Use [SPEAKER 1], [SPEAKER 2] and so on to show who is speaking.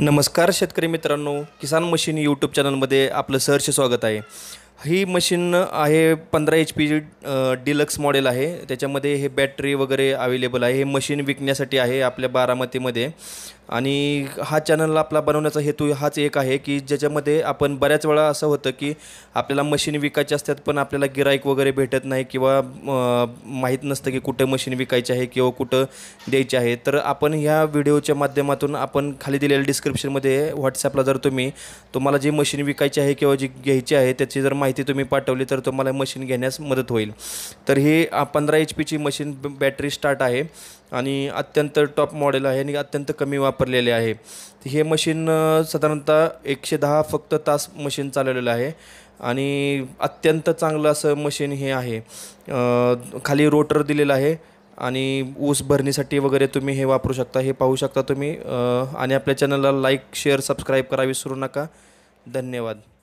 [SPEAKER 1] नमस्कार शेतकरी मित्रांनो किसान मशीन यूट्यूब चॅनलमध्ये आपलं सहर्ष स्वागत आहे ही मशीन आहे पंधरा एच जी डिलक्स मॉडेल आहे त्याच्यामध्ये हे बॅटरी वगैरे अवेलेबल आहे हे मशीन विकण्यासाठी आहे आपल्या बारामतीमध्ये आणि हा चॅनल आपला बनवण्याचा हेतू हाच एक आहे की ज्याच्यामध्ये आपण बऱ्याच वेळा असं होतं की आपल्याला मशीन विकायचे असतात पण आपल्याला गिराईक वगैरे भेटत नाही किंवा माहीत नसतं की कुठं मशीन विकायची आहे किंवा कुठं द्यायची आहे तर आपण ह्या व्हिडिओच्या माध्यमातून आपण खाली दिलेल्या डिस्क्रिप्शनमध्ये व्हॉट्सॲपला जर तुम्ही तुम्हाला जी मशीन विकायची आहे किंवा जी घ्यायची आहे त्याची जर माहिती माहिती तुम्ही पाठवली तर तुम्हाला मशीन घेण्यास मदत होईल तर ही पंधरा एच पीची मशीन बॅटरी स्टार्ट आहे आणि अत्यंत टॉप मॉडेल आहे आणि अत्यंत कमी वापरलेले आहे हे मशीन साधारणतः एकशे दहा फक्त तास मशीन चालवलेलं आहे आणि अत्यंत चांगलं असं मशीन हे आहे खाली रोटर दिलेलं आहे आणि ऊस भरणीसाठी वगैरे तुम्ही हे वापरू शकता हे पाहू शकता तुम्ही आणि आपल्या चॅनलला लाईक शेअर सबस्क्राईब करा विसरू नका धन्यवाद